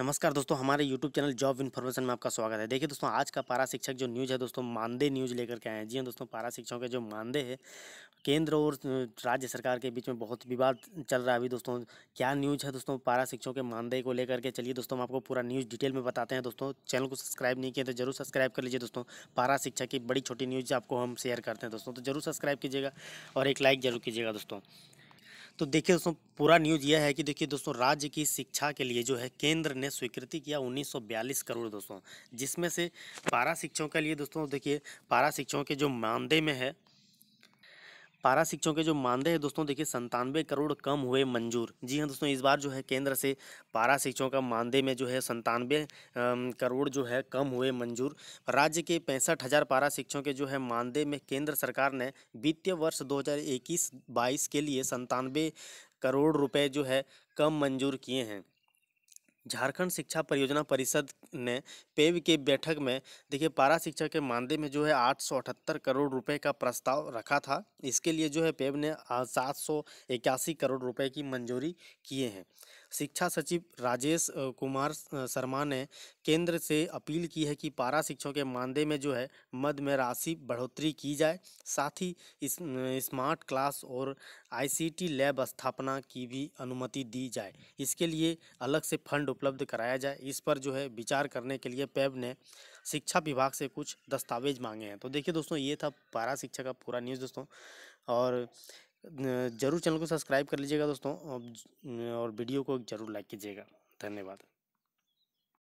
नमस्कार दोस्तों हमारे YouTube चैनल जॉब इन्फॉर्मेशन में आपका स्वागत है देखिए दोस्तों आज का पारा शिक्षक जो न्यूज़ है दोस्तों मानदेय न्यूज़ लेकर के आए हैं जी हाँ दोस्तों पारा शिक्षकों के जो मानदेय है केंद्र और राज्य सरकार के बीच में बहुत विवाद चल रहा है अभी दोस्तों क्या न्यूज़ है दोस्तों पारा शिक्षकों के मानदेय को लेकर के चलिए दोस्तों हम आपको पूरा न्यूज़ डिटेल में बताते हैं दोस्तों चैनल को सब्सक्राइब नहीं किया तो जरूर सब्सक्राइब कर लीजिए दोस्तों पारा शिक्षा की बड़ी छोटी न्यूज़ आपको हम शेयर करते हैं दोस्तों तो जरूर सब्सक्राइब कीजिएगा और एक लाइक जरूर कीजिएगा दोस्तों तो देखिए दोस्तों पूरा न्यूज़ यह है कि देखिए दोस्तों राज्य की शिक्षा के लिए जो है केंद्र ने स्वीकृति किया 1942 करोड़ दोस्तों जिसमें से पारा शिक्षकों के लिए दोस्तों देखिए पारा शिक्षकों के जो मानदेय में है पारा शिक्षकों के जो मानदेय है दोस्तों देखिए संतानवे करोड़ कम हुए मंजूर जी हाँ दोस्तों इस बार जो है केंद्र से पारा शिक्षकों का मानदेय में जो है संतानवे करोड़ जो है कम हुए मंजूर राज्य के पैंसठ हज़ार पारा शिक्षकों के जो है मानदेय में केंद्र सरकार ने वित्तीय वर्ष 2021-22 के लिए संतानवे करोड़ रुपए जो है कम मंजूर किए हैं झारखंड शिक्षा परियोजना परिषद ने पेव के बैठक में देखिए पारा शिक्षा के मानदेय में जो है आठ सौ अठहत्तर करोड़ रुपए का प्रस्ताव रखा था इसके लिए जो है पेव ने सात सौ इक्यासी करोड़ रुपए की मंजूरी किए हैं शिक्षा सचिव राजेश कुमार शर्मा ने केंद्र से अपील की है कि पारा शिक्षकों के मानदेय में जो है मद में राशि बढ़ोतरी की जाए साथ ही इस स्मार्ट क्लास और आईसीटी लैब स्थापना की भी अनुमति दी जाए इसके लिए अलग से फंड उपलब्ध कराया जाए इस पर जो है विचार करने के लिए पैब ने शिक्षा विभाग से कुछ दस्तावेज मांगे हैं तो देखिए दोस्तों ये था पारा शिक्षा का पूरा न्यूज़ दोस्तों और ज़रूर चैनल को सब्सक्राइब कर लीजिएगा दोस्तों और वीडियो को ज़रूर लाइक कीजिएगा धन्यवाद